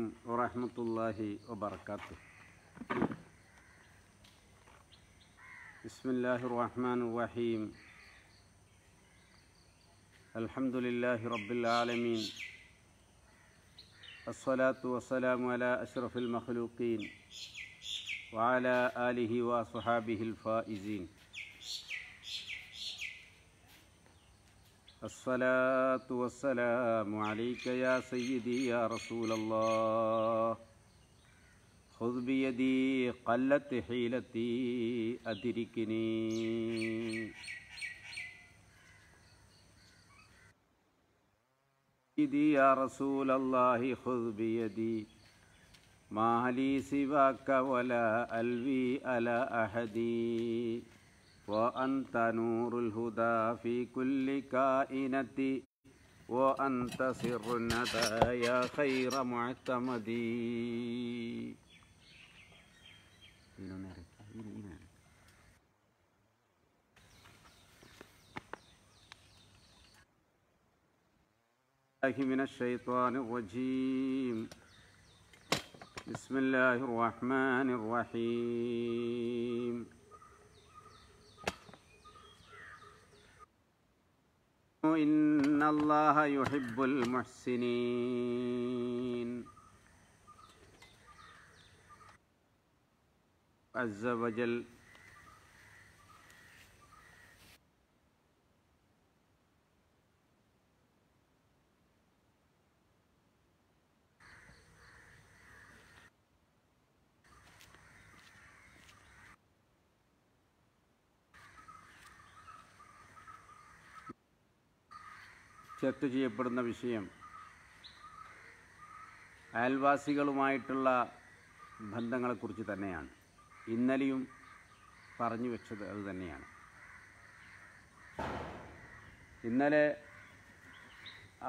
عليكم ورحمة الله وبركاته بسم الله الرحمن الرحيم الحمد لله رب العالمين الصلاة والسلام على أشرف المخلوقين وعلى آله وصحابه الفائزين الصلاة والسلام عليك يا سيدي يا رسول الله خذ بيدي قلت حيلتي أدركني سيدي يا رسول الله خذ بيدي ما لي سواك ولا ألوي على أحدي وأنت نور الهدى في كل كائنة وأنت سر الندى يا خير معتمدي من الشيطان الرجيم بسم الله الرحمن الرحيم إن الله يحب المحسنين عز وجل ചർച്ച ചെയ്യപ്പെടുന്ന വിഷയം അയൽവാസികളുമായിട്ടുള്ള ബന്ധങ്ങളെക്കുറിച്ച് തന്നെയാണ് ഇന്നലെയും പറഞ്ഞു വെച്ചത് അത് തന്നെയാണ് ഇന്നലെ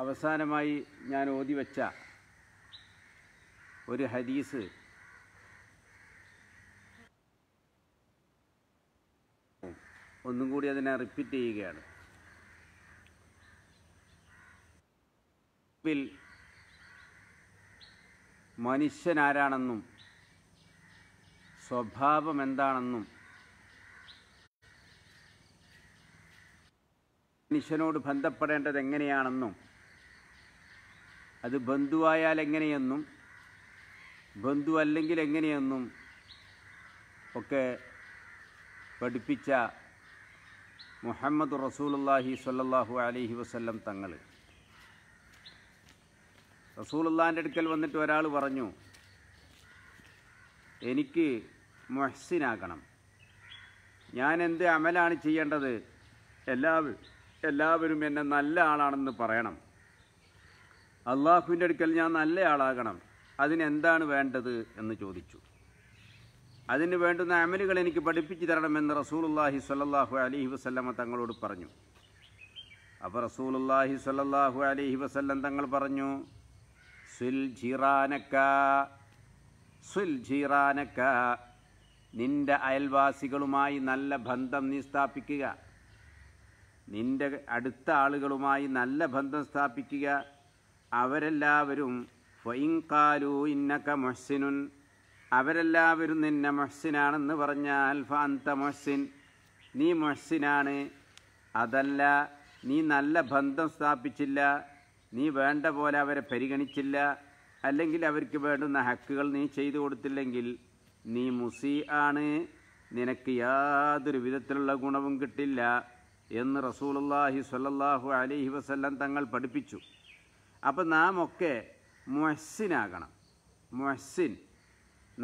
അവസാനമായി ഞാൻ ഓതി വെച്ച ഒരു ഹദീസ് ഒന്നും കൂടി അതിനെ റിപ്പീറ്റ് ചെയ്യുകയാണ് ഉറപ്പിൽ മനുഷ്യനാരാണെന്നും സ്വഭാവം എന്താണെന്നും മനുഷ്യനോട് ബന്ധപ്പെടേണ്ടത് എങ്ങനെയാണെന്നും അത് ബന്ധുവായാൽ എങ്ങനെയെന്നും ബന്ധു അല്ലെങ്കിൽ എങ്ങനെയെന്നും ഒക്കെ പഠിപ്പിച്ച മുഹമ്മദ് റസൂലുല്ലാഹി സല്ലാഹു അലഹി വസ്ല്ലം തങ്ങൾ റസൂലുള്ളാൻ്റെ അടുക്കൽ വന്നിട്ട് ഒരാൾ പറഞ്ഞു എനിക്ക് മൊഹസിനാകണം ഞാൻ എന്ത് അമലാണ് ചെയ്യേണ്ടത് എല്ലാവരും എല്ലാവരും എന്നെ നല്ല ആളാണെന്ന് പറയണം അള്ളാഹുവിൻ്റെ അടുക്കൽ ഞാൻ നല്ല ആളാകണം അതിനെന്താണ് വേണ്ടത് എന്ന് ചോദിച്ചു അതിന് വേണ്ടുന്ന അമലുകൾ എനിക്ക് പഠിപ്പിച്ചു തരണമെന്ന് റസൂലുള്ളാഹി സ്വല്ലല്ലാഹു അലൈഹി വസല്ലമ തങ്ങളോട് പറഞ്ഞു അപ്പോൾ റസൂലുള്ളാഹി സ്വല്ലല്ലാഹു അലൈഹി വസല്ലം തങ്ങൾ പറഞ്ഞു സുൽജിറാനക്ക ജീറാനക്ക സുൽ അയൽവാസികളുമായി നല്ല ബന്ധം നീ സ്ഥാപിക്കുക നിന്റെ അടുത്ത ആളുകളുമായി നല്ല ബന്ധം സ്ഥാപിക്കുക അവരെല്ലാവരും ഫൈൻകാലു ഇന്നക്ക മൊഹ്സിനുൻ അവരെല്ലാവരും നിന്നെ മൊഹ്സിനാണെന്ന് പറഞ്ഞാൽ ഫാന്ത മൊഹ്സിൻ നീ മൊഹ്സിനാണ് അതല്ല നീ നല്ല ബന്ധം സ്ഥാപിച്ചില്ല നീ വേണ്ട പോലെ അവരെ പരിഗണിച്ചില്ല അല്ലെങ്കിൽ അവർക്ക് വേണ്ടുന്ന ഹക്കുകൾ നീ ചെയ്തു കൊടുത്തില്ലെങ്കിൽ നീ മുസി ആണ് നിനക്ക് യാതൊരു വിധത്തിലുള്ള ഗുണവും കിട്ടില്ല എന്ന് റസൂലുള്ളാഹി സ്വല്ലല്ലാഹു അലൈഹി വസല്ലം തങ്ങൾ പഠിപ്പിച്ചു അപ്പം നാം ഒക്കെ മുഹസ്സിനാകണം മുഹസ്സിൻ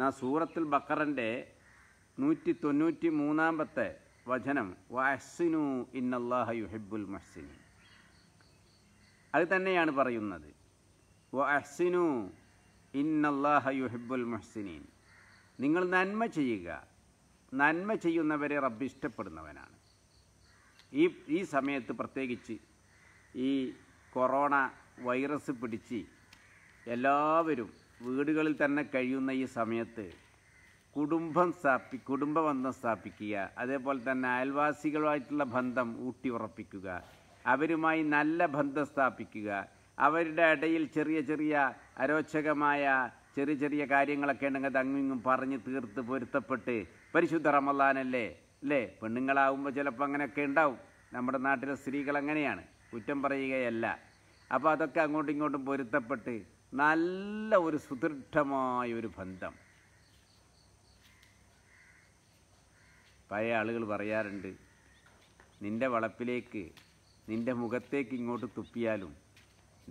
നാ സൂറത്തുൽ ബക്കറിൻ്റെ നൂറ്റി തൊണ്ണൂറ്റി മൂന്നാമത്തെ വചനം വഹസ്സിനു ഇന്നല്ലാഹ യുഹിബുൽ മുഹസ്സിനീൻ അത് തന്നെയാണ് പറയുന്നത് വ അഹ്സിനു ഇന്നല്ലാഹ മുഹ്സിനീൻ നിങ്ങൾ നന്മ ചെയ്യുക നന്മ ചെയ്യുന്നവരെ റബ്ബ് ഇഷ്ടപ്പെടുന്നവനാണ് ഈ ഈ സമയത്ത് പ്രത്യേകിച്ച് ഈ കൊറോണ വൈറസ് പിടിച്ച് എല്ലാവരും വീടുകളിൽ തന്നെ കഴിയുന്ന ഈ സമയത്ത് കുടുംബം സ്ഥാപി കുടുംബബന്ധം സ്ഥാപിക്കുക അതേപോലെ തന്നെ അയൽവാസികളുമായിട്ടുള്ള ബന്ധം ഊട്ടി ഉറപ്പിക്കുക അവരുമായി നല്ല ബന്ധം സ്ഥാപിക്കുക അവരുടെ ഇടയിൽ ചെറിയ ചെറിയ അരോചകമായ ചെറിയ ചെറിയ കാര്യങ്ങളൊക്കെ ഉണ്ടെങ്കിൽ തങ്ങിങ്ങും പറഞ്ഞ് തീർത്ത് പൊരുത്തപ്പെട്ട് പരിശുദ്ധ റമല്ലാനല്ലേ അല്ലേ പെണ്ണുങ്ങളാവുമ്പോൾ ചിലപ്പോൾ അങ്ങനെയൊക്കെ ഉണ്ടാവും നമ്മുടെ നാട്ടിലെ സ്ത്രീകൾ അങ്ങനെയാണ് കുറ്റം പറയുകയല്ല അപ്പോൾ അതൊക്കെ അങ്ങോട്ടും ഇങ്ങോട്ടും പൊരുത്തപ്പെട്ട് നല്ല ഒരു സുദൃഢമായ ഒരു ബന്ധം പഴയ ആളുകൾ പറയാറുണ്ട് നിൻ്റെ വളപ്പിലേക്ക് നിന്റെ മുഖത്തേക്ക് ഇങ്ങോട്ട് തുപ്പിയാലും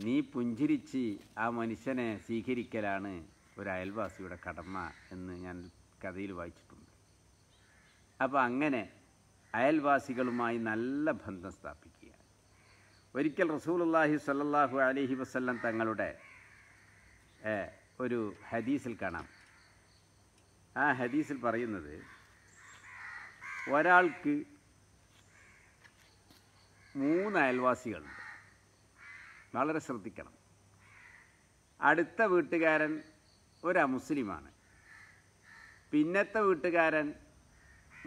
നീ പുഞ്ചിരിച്ച് ആ മനുഷ്യനെ സ്വീകരിക്കലാണ് ഒരു അയൽവാസിയുടെ കടമ എന്ന് ഞാൻ കഥയിൽ വായിച്ചിട്ടുണ്ട് അപ്പോൾ അങ്ങനെ അയൽവാസികളുമായി നല്ല ബന്ധം സ്ഥാപിക്കുക ഒരിക്കൽ റസൂലുല്ലാഹി സല്ലാഹു അലഹി വസ്ല്ലം തങ്ങളുടെ ഒരു ഹദീസിൽ കാണാം ആ ഹദീസിൽ പറയുന്നത് ഒരാൾക്ക് മൂന്ന് അയൽവാസികളുണ്ട് വളരെ ശ്രദ്ധിക്കണം അടുത്ത വീട്ടുകാരൻ ഒരു അമുസ്ലിമാണ് പിന്നത്തെ വീട്ടുകാരൻ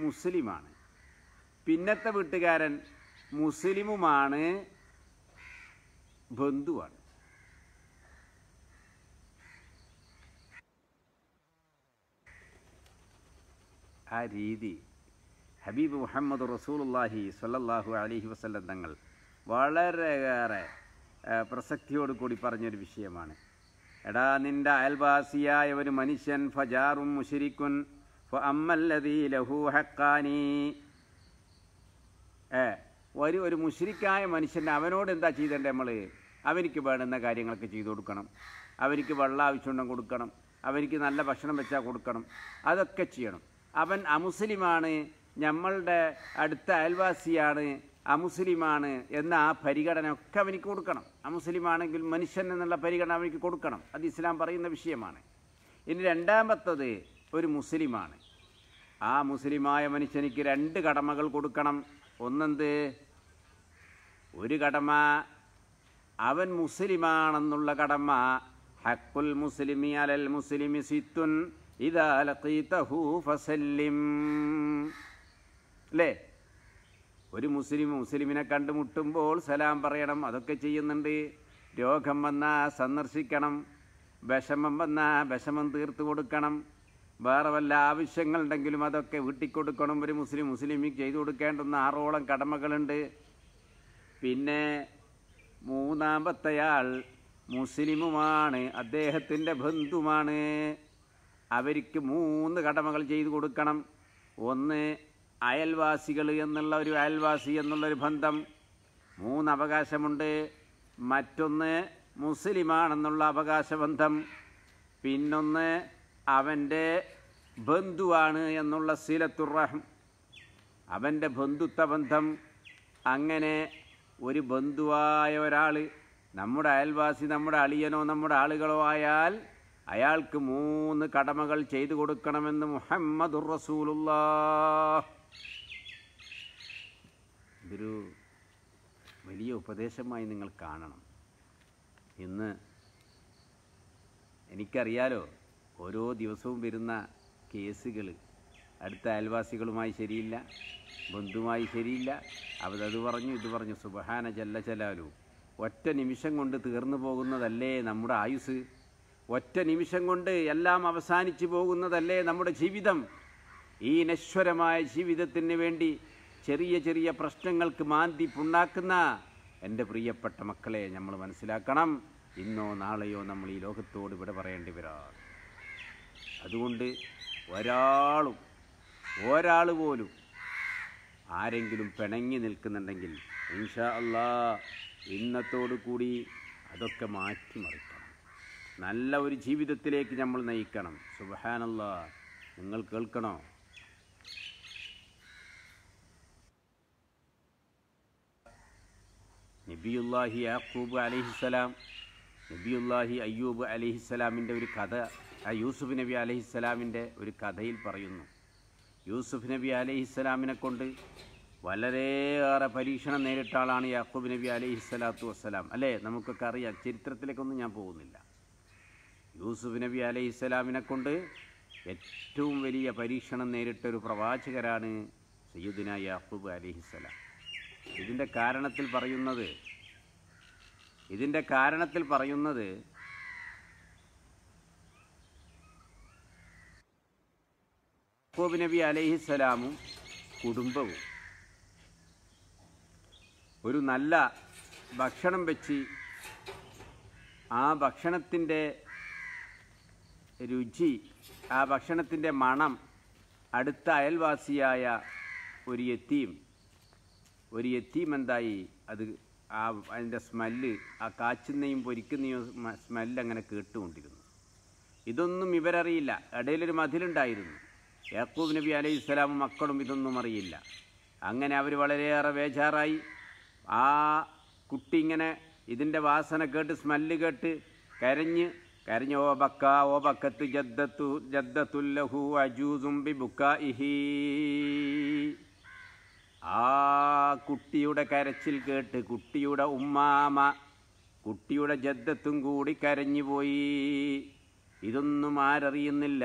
മുസ്ലിമാണ് പിന്നത്തെ വീട്ടുകാരൻ മുസ്ലിമുമാണ് ബന്ധുവാണ് ആ രീതി ഹബീബ് മുഹമ്മദ് റസൂലുല്ലാഹി സല്ലാഹു അലഹി വസ്ല്ലം തങ്ങൾ വളരെയേറെ പ്രസക്തിയോട് കൂടി പറഞ്ഞൊരു വിഷയമാണ് എടാ നിൻ്റെ അയൽവാസിയായ ഒരു മനുഷ്യൻ ഫജാറും മുഷിരിക്കുൻ അമ്മല്ലതീ ലഹു ഹക്കാനി ഏ ഒരു ഒരു മുഷിരിക്കായ മനുഷ്യൻ്റെ അവനോട് എന്താ ചെയ്തേണ്ടത് നമ്മൾ അവനിക്ക് വേണ്ടുന്ന കാര്യങ്ങളൊക്കെ ചെയ്തു കൊടുക്കണം അവനിക്ക് വെള്ളം ആവശ്യമുണ്ടെന്ന് കൊടുക്കണം അവനിക്ക് നല്ല ഭക്ഷണം വെച്ചാൽ കൊടുക്കണം അതൊക്കെ ചെയ്യണം അവൻ അമുസ്ലിമാണ് നമ്മളുടെ അടുത്ത അയൽവാസിയാണ് അമുസ്ലിമാണ് എന്ന ആ പരിഗണന ഒക്കെ അവനിക്ക് കൊടുക്കണം അമുസ്ലിമാണെങ്കിൽ മനുഷ്യൻ എന്നുള്ള പരിഗണന അവനിക്ക് കൊടുക്കണം അത് ഇസ്ലാം പറയുന്ന വിഷയമാണ് ഇനി രണ്ടാമത്തത് ഒരു മുസ്ലിമാണ് ആ മുസ്ലിമായ മനുഷ്യനിക്ക് രണ്ട് കടമകൾ കൊടുക്കണം ഒന്നെന്ത് ഒരു കടമ അവൻ മുസ്ലിമാണെന്നുള്ള കടമ ഹക്കുൽ മുസ്ലിമി അലൽ മുസ്ലിമി സിത്തുൻ ഇതാലീതഹു ഫസല്ലിം അല്ലേ ഒരു മുസ്ലിം മുസ്ലിമിനെ കണ്ടുമുട്ടുമ്പോൾ സലാം പറയണം അതൊക്കെ ചെയ്യുന്നുണ്ട് രോഗം വന്നാൽ സന്ദർശിക്കണം വിഷമം വന്നാൽ വിഷമം തീർത്തു കൊടുക്കണം വേറെ വല്ല ആവശ്യങ്ങളുണ്ടെങ്കിലും അതൊക്കെ വീട്ടിൽ കൊടുക്കണം ഒരു മുസ്ലിം മുസ്ലിമിക്ക് ചെയ്തു കൊടുക്കേണ്ടുന്ന ആറോളം കടമകളുണ്ട് പിന്നെ മൂന്നാമത്തെയാൾ മുസ്ലിമുമാണ് അദ്ദേഹത്തിൻ്റെ ബന്ധുമാണ് അവർക്ക് മൂന്ന് കടമകൾ ചെയ്തു കൊടുക്കണം ഒന്ന് അയൽവാസികൾ എന്നുള്ള ഒരു അയൽവാസി എന്നുള്ളൊരു ബന്ധം മൂന്ന് അവകാശമുണ്ട് മറ്റൊന്ന് മുസ്ലിമാണെന്നുള്ള അവകാശബന്ധം പിന്നൊന്ന് അവൻ്റെ ബന്ധുവാണ് എന്നുള്ള സീലത്തുറഹം അവൻ്റെ ബന്ധുത്വ ബന്ധം അങ്ങനെ ഒരു ബന്ധുവായ ഒരാൾ നമ്മുടെ അയൽവാസി നമ്മുടെ അളിയനോ നമ്മുടെ ആളുകളോ ആയാൽ അയാൾക്ക് മൂന്ന് കടമകൾ ചെയ്തു കൊടുക്കണമെന്ന് മുഹമ്മദുർ റസൂലുള്ള ഇതൊരു വലിയ ഉപദേശമായി നിങ്ങൾ കാണണം ഇന്ന് എനിക്കറിയാലോ ഓരോ ദിവസവും വരുന്ന കേസുകൾ അടുത്ത അയൽവാസികളുമായി ശരിയില്ല ബന്ധുമായി ശരിയില്ല അവരത് പറഞ്ഞു ഇത് പറഞ്ഞു സുബഹാന ജല്ല ചെലാലു ഒറ്റ നിമിഷം കൊണ്ട് തീർന്നു പോകുന്നതല്ലേ നമ്മുടെ ആയുസ് ഒറ്റ നിമിഷം കൊണ്ട് എല്ലാം അവസാനിച്ചു പോകുന്നതല്ലേ നമ്മുടെ ജീവിതം ഈ നശ്വരമായ ജീവിതത്തിന് വേണ്ടി ചെറിയ ചെറിയ പ്രശ്നങ്ങൾക്ക് മാന്തി പുണ്ണാക്കുന്ന എൻ്റെ പ്രിയപ്പെട്ട മക്കളെ നമ്മൾ മനസ്സിലാക്കണം ഇന്നോ നാളെയോ നമ്മൾ ഈ ലോകത്തോട് ഇവിടെ പറയേണ്ടി വരാം അതുകൊണ്ട് ഒരാളും ഒരാൾ പോലും ആരെങ്കിലും പിണങ്ങി നിൽക്കുന്നുണ്ടെങ്കിൽ ഇൻഷാ അള്ളാ ഇന്നത്തോടു കൂടി അതൊക്കെ മാറ്റിമറിക്കണം നല്ല ഒരു ജീവിതത്തിലേക്ക് നമ്മൾ നയിക്കണം സുബഹാനല്ല നിങ്ങൾ കേൾക്കണോ നബിയുല്ലാഹി യാക്കൂബ് അലഹിസ്സലാം നബിയുല്ലാഹി അയ്യൂബ് അലഹിസ്സലാമിൻ്റെ ഒരു കഥ ആ യൂസുഫ് നബി അലഹിസ്സലാമിൻ്റെ ഒരു കഥയിൽ പറയുന്നു യൂസുഫ് നബി അലഹിസ്സലാമിനെ കൊണ്ട് വളരെയേറെ പരീക്ഷണം നേരിട്ട ആളാണ് യാക്കൂബ് നബി അലഹിസ്സലാത്തു വസ്സലാം അല്ലേ നമുക്കൊക്കെ അറിയാം ചരിത്രത്തിലേക്കൊന്നും ഞാൻ പോകുന്നില്ല യൂസുഫ് നബി അലഹിസ്സലാമിനെ കൊണ്ട് ഏറ്റവും വലിയ പരീക്ഷണം നേരിട്ട ഒരു പ്രവാചകരാണ് സയ്യുദിന യാക്കൂബ് അലഹിസ്സലാം ഇതിൻ്റെ കാരണത്തിൽ പറയുന്നത് ഇതിൻ്റെ കാരണത്തിൽ പറയുന്നത് യാക്കോബ് നബി അലൈഹിസ്സലാമും കുടുംബവും ഒരു നല്ല ഭക്ഷണം വെച്ച് ആ ഭക്ഷണത്തിൻ്റെ രുചി ആ ഭക്ഷണത്തിൻ്റെ മണം അടുത്ത അയൽവാസിയായ ഒരു എത്തിയും ഒരു യത്തീം അത് ആ അതിൻ്റെ സ്മെല്ല് ആ കാച്ചുന്നയും പൊരിക്കുന്നയും സ്മെല്ല് അങ്ങനെ കേട്ടുകൊണ്ടിരുന്നു ഇതൊന്നും ഇവരറിയില്ല ഇടയിലൊരു മതിലുണ്ടായിരുന്നു യാക്കൂബ് നബി അലൈഹി സ്വലാമും മക്കളും ഇതൊന്നും അറിയില്ല അങ്ങനെ അവർ വളരെയേറെ ബേജാറായി ആ കുട്ടി ഇങ്ങനെ ഇതിൻ്റെ വാസന കേട്ട് സ്മെല്ല് കേട്ട് കരഞ്ഞ് കരഞ്ഞ് ഓ ബക്ക ഓ ബക്കത്ത് ജദ്ദത്തു ജദ്ദത്തുല്ലഹു അജൂസും ബി ബുക്ക ഇഹീ ആ കുട്ടിയുടെ കരച്ചിൽ കേട്ട് കുട്ടിയുടെ ഉമ്മാമ കുട്ടിയുടെ ജദ്ദത്തും കൂടി കരഞ്ഞുപോയി ഇതൊന്നും ആരറിയുന്നില്ല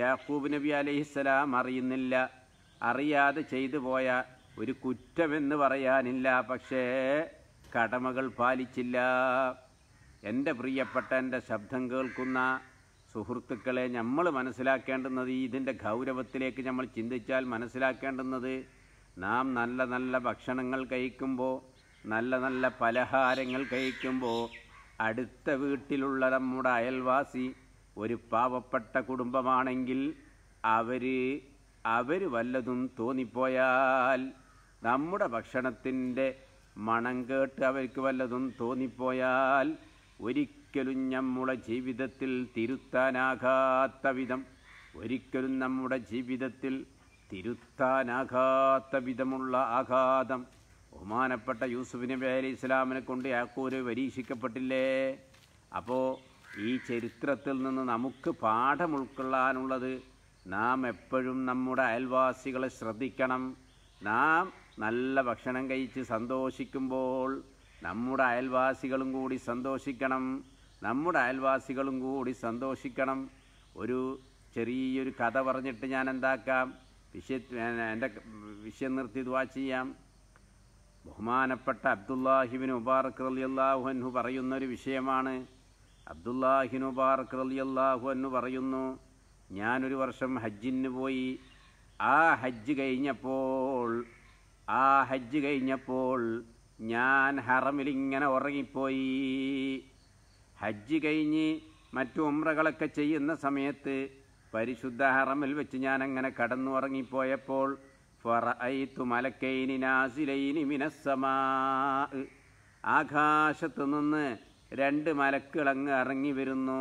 യാക്കൂബ് നബി അലൈഹിസ്സലാം അറിയുന്നില്ല അറിയാതെ ചെയ്തു പോയ ഒരു കുറ്റമെന്ന് പറയാനില്ല പക്ഷേ കടമകൾ പാലിച്ചില്ല എൻ്റെ പ്രിയപ്പെട്ട എൻ്റെ ശബ്ദം കേൾക്കുന്ന സുഹൃത്തുക്കളെ നമ്മൾ മനസ്സിലാക്കേണ്ടുന്നത് ഇതിൻ്റെ ഗൗരവത്തിലേക്ക് നമ്മൾ ചിന്തിച്ചാൽ മനസ്സിലാക്കേണ്ടുന്നത് നാം നല്ല നല്ല ഭക്ഷണങ്ങൾ കഴിക്കുമ്പോൾ നല്ല നല്ല പലഹാരങ്ങൾ കഴിക്കുമ്പോൾ അടുത്ത വീട്ടിലുള്ള നമ്മുടെ അയൽവാസി ഒരു പാവപ്പെട്ട കുടുംബമാണെങ്കിൽ അവർ അവർ വല്ലതും തോന്നിപ്പോയാൽ നമ്മുടെ ഭക്ഷണത്തിൻ്റെ മണം കേട്ട് അവർക്ക് വല്ലതും തോന്നിപ്പോയാൽ ഒരിക്കലും നമ്മുടെ ജീവിതത്തിൽ തിരുത്താനാകാത്ത വിധം ഒരിക്കലും നമ്മുടെ ജീവിതത്തിൽ തിരുത്താനാഘാത്ത വിധമുള്ള ആഘാതം ബഹുമാനപ്പെട്ട യൂസുഫ് നബി അലി ഇസ്ലാമിനെ കൊണ്ട് യാക്കൂര് പരീക്ഷിക്കപ്പെട്ടില്ലേ അപ്പോൾ ഈ ചരിത്രത്തിൽ നിന്ന് നമുക്ക് പാഠം ഉൾക്കൊള്ളാനുള്ളത് നാം എപ്പോഴും നമ്മുടെ അയൽവാസികളെ ശ്രദ്ധിക്കണം നാം നല്ല ഭക്ഷണം കഴിച്ച് സന്തോഷിക്കുമ്പോൾ നമ്മുടെ അയൽവാസികളും കൂടി സന്തോഷിക്കണം നമ്മുടെ അയൽവാസികളും കൂടി സന്തോഷിക്കണം ഒരു ചെറിയൊരു കഥ പറഞ്ഞിട്ട് ഞാൻ എന്താക്കാം വിഷയ എൻ്റെ വിഷയം നിർത്തി ദ്വാ ചെയ്യാം ബഹുമാനപ്പെട്ട അബ്ദുല്ലാഹിബിൻ മുബാറക് റലിയല്ലാഹുഹു പറയുന്ന ഒരു വിഷയമാണ് അബ്ദുല്ലാഹിൻ മുബാറക് അള്ളാഹുഹു പറയുന്നു ഞാനൊരു വർഷം ഹജ്ജിന് പോയി ആ ഹജ്ജ് കഴിഞ്ഞപ്പോൾ ആ ഹജ്ജ് കഴിഞ്ഞപ്പോൾ ഞാൻ ഹറമിലിങ്ങനെ ഉറങ്ങിപ്പോയി ഹജ്ജ് കഴിഞ്ഞ് മറ്റു ഉമ്രകളൊക്കെ ചെയ്യുന്ന സമയത്ത് പരിശുദ്ധ ഹറമിൽ വെച്ച് ഞാൻ അങ്ങനെ കടന്നുറങ്ങിപ്പോയപ്പോൾ ആകാശത്തു നിന്ന് രണ്ട് മലക്കിളങ്ങ് ഇറങ്ങി വരുന്നു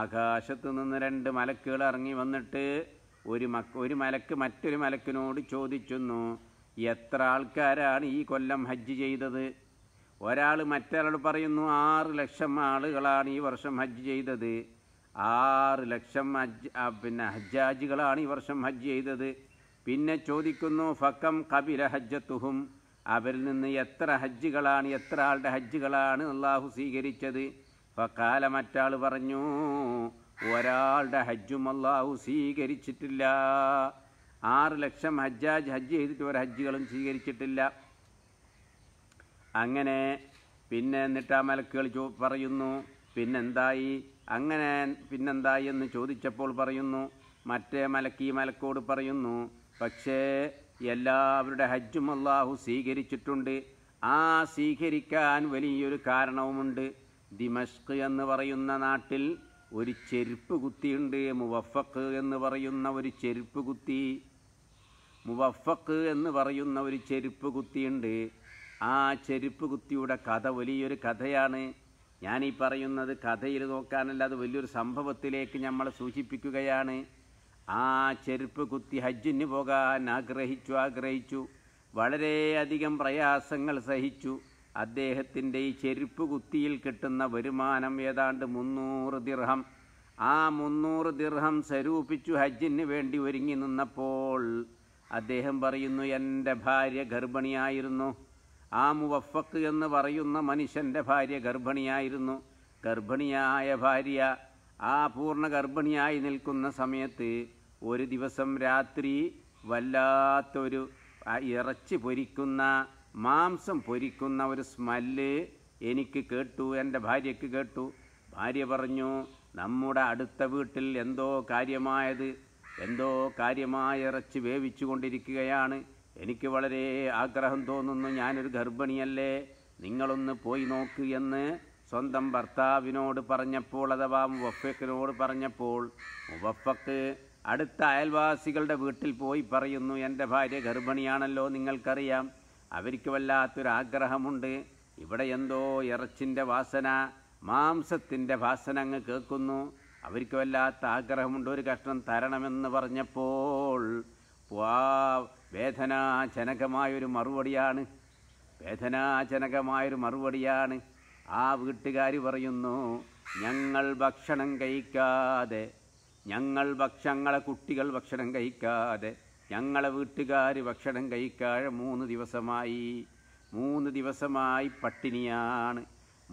ആകാശത്തു നിന്ന് രണ്ട് മലക്കുകൾ ഇറങ്ങി വന്നിട്ട് ഒരു മ ഒരു മലക്ക് മറ്റൊരു മലക്കിനോട് ചോദിച്ചുന്നു എത്ര ആൾക്കാരാണ് ഈ കൊല്ലം ഹജ്ജ് ചെയ്തത് ഒരാൾ മറ്റൊരാൾ പറയുന്നു ആറ് ലക്ഷം ആളുകളാണ് ഈ വർഷം ഹജ്ജ് ചെയ്തത് ആറ് ലക്ഷം ഹജ്ജ് പിന്നെ ഹജ്ജാജികളാണ് ഈ വർഷം ഹജ്ജ് ചെയ്തത് പിന്നെ ചോദിക്കുന്നു ഫക്കം കബില ഹജ്ജത്തുഹും അവരിൽ നിന്ന് എത്ര ഹജ്ജുകളാണ് എത്ര ആളുടെ ഹജ്ജുകളാണ് അള്ളാഹു സ്വീകരിച്ചത് ഫക്കാല മറ്റാൾ പറഞ്ഞു ഒരാളുടെ ഹജ്ജും അള്ളാഹു സ്വീകരിച്ചിട്ടില്ല ആറ് ലക്ഷം ഹജ്ജാജ് ഹജ്ജ് ചെയ്തിട്ട് ഒരു ഹജ്ജുകളും സ്വീകരിച്ചിട്ടില്ല അങ്ങനെ പിന്നെ എന്നിട്ട് ആ മലക്കുകൾ പറയുന്നു പിന്നെന്തായി അങ്ങനെ പിന്നെന്തായി എന്ന് ചോദിച്ചപ്പോൾ പറയുന്നു മറ്റേ മലക്കി മലക്കോട് പറയുന്നു പക്ഷേ എല്ലാവരുടെ ഹജ്ജും അള്ളാഹു സ്വീകരിച്ചിട്ടുണ്ട് ആ സ്വീകരിക്കാൻ വലിയൊരു കാരണവുമുണ്ട് ദിമഷ്ക് എന്ന് പറയുന്ന നാട്ടിൽ ഒരു ചെരുപ്പ് കുത്തിയുണ്ട് മുവഫക്ക് എന്ന് പറയുന്ന ഒരു ചെരുപ്പ് കുത്തി മുവഫക്ക് എന്ന് പറയുന്ന ഒരു ചെരുപ്പ് കുത്തിയുണ്ട് ആ ചെരുപ്പ് കുത്തിയുടെ കഥ വലിയൊരു കഥയാണ് ഞാൻ ഈ പറയുന്നത് കഥയിൽ നോക്കാനല്ല അത് വലിയൊരു സംഭവത്തിലേക്ക് നമ്മൾ സൂചിപ്പിക്കുകയാണ് ആ ചെരുപ്പ് കുത്തി ഹജ്ജിന് പോകാൻ ആഗ്രഹിച്ചു ആഗ്രഹിച്ചു വളരെയധികം പ്രയാസങ്ങൾ സഹിച്ചു അദ്ദേഹത്തിൻ്റെ ഈ ചെരുപ്പ് കുത്തിയിൽ കിട്ടുന്ന വരുമാനം ഏതാണ്ട് മുന്നൂറ് ദിർഹം ആ മുന്നൂറ് ദിർഹം സ്വരൂപിച്ചു ഹജ്ജിന് വേണ്ടി ഒരുങ്ങി നിന്നപ്പോൾ അദ്ദേഹം പറയുന്നു എൻ്റെ ഭാര്യ ഗർഭിണിയായിരുന്നു ആ മുവഫക്ക് എന്ന് പറയുന്ന മനുഷ്യൻ്റെ ഭാര്യ ഗർഭിണിയായിരുന്നു ഗർഭിണിയായ ഭാര്യ ആ പൂർണ്ണ ഗർഭിണിയായി നിൽക്കുന്ന സമയത്ത് ഒരു ദിവസം രാത്രി വല്ലാത്തൊരു ഇറച്ചി പൊരിക്കുന്ന മാംസം പൊരിക്കുന്ന ഒരു സ്മെല്ല് എനിക്ക് കേട്ടു എൻ്റെ ഭാര്യയ്ക്ക് കേട്ടു ഭാര്യ പറഞ്ഞു നമ്മുടെ അടുത്ത വീട്ടിൽ എന്തോ കാര്യമായത് എന്തോ കാര്യമായ ഇറച്ചി വേവിച്ചു കൊണ്ടിരിക്കുകയാണ് എനിക്ക് വളരെ ആഗ്രഹം തോന്നുന്നു ഞാനൊരു ഗർഭിണിയല്ലേ നിങ്ങളൊന്ന് പോയി നോക്ക് എന്ന് സ്വന്തം ഭർത്താവിനോട് പറഞ്ഞപ്പോൾ അഥവാ മുവഫക്കിനോട് പറഞ്ഞപ്പോൾ മുവഫക്ക് അടുത്ത അയൽവാസികളുടെ വീട്ടിൽ പോയി പറയുന്നു എൻ്റെ ഭാര്യ ഗർഭിണിയാണല്ലോ നിങ്ങൾക്കറിയാം അവർക്ക് വല്ലാത്തൊരാഗ്രഹമുണ്ട് ഇവിടെ എന്തോ ഇറച്ചിൻ്റെ വാസന മാംസത്തിൻ്റെ വാസന അങ്ങ് കേൾക്കുന്നു അവർക്ക് വല്ലാത്ത ആഗ്രഹമുണ്ട് ഒരു കഷ്ണം തരണമെന്ന് പറഞ്ഞപ്പോൾ വേദനാജനകമായൊരു മറുപടിയാണ് വേദനാജനകമായൊരു മറുപടിയാണ് ആ വീട്ടുകാർ പറയുന്നു ഞങ്ങൾ ഭക്ഷണം കഴിക്കാതെ ഞങ്ങൾ ഭക്ഷണങ്ങളെ കുട്ടികൾ ഭക്ഷണം കഴിക്കാതെ ഞങ്ങളെ വീട്ടുകാർ ഭക്ഷണം കഴിക്കാതെ മൂന്ന് ദിവസമായി മൂന്ന് ദിവസമായി പട്ടിണിയാണ്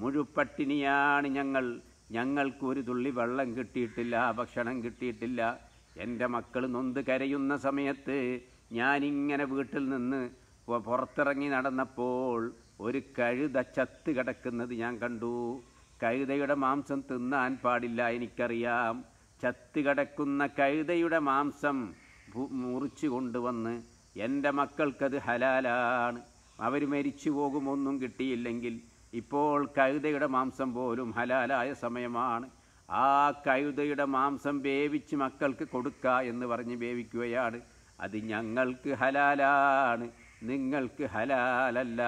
മുഴുപട്ടിണിയാണ് ഞങ്ങൾ ഞങ്ങൾക്കൊരു തുള്ളി വെള്ളം കിട്ടിയിട്ടില്ല ഭക്ഷണം കിട്ടിയിട്ടില്ല എൻ്റെ മക്കൾ നൊന്ത് കരയുന്ന സമയത്ത് ഞാനിങ്ങനെ വീട്ടിൽ നിന്ന് പുറത്തിറങ്ങി നടന്നപ്പോൾ ഒരു കഴുത ചത്ത് കിടക്കുന്നത് ഞാൻ കണ്ടു കഴുതയുടെ മാംസം തിന്നാൻ പാടില്ല എനിക്കറിയാം ചത്ത് കിടക്കുന്ന കഴുതയുടെ മാംസം മുറിച്ചു കൊണ്ടുവന്ന് എൻ്റെ മക്കൾക്കത് ഹലാലാണ് അവർ മരിച്ചു പോകുമൊന്നും കിട്ടിയില്ലെങ്കിൽ ഇപ്പോൾ കഴുതയുടെ മാംസം പോലും ഹലാലായ സമയമാണ് ആ കഴുതയുടെ മാംസം വേവിച്ച് മക്കൾക്ക് കൊടുക്കുക എന്ന് പറഞ്ഞ് വേവിക്കുകയാണ് അത് ഞങ്ങൾക്ക് ഹലാലാണ് നിങ്ങൾക്ക് ഹലാലല്ല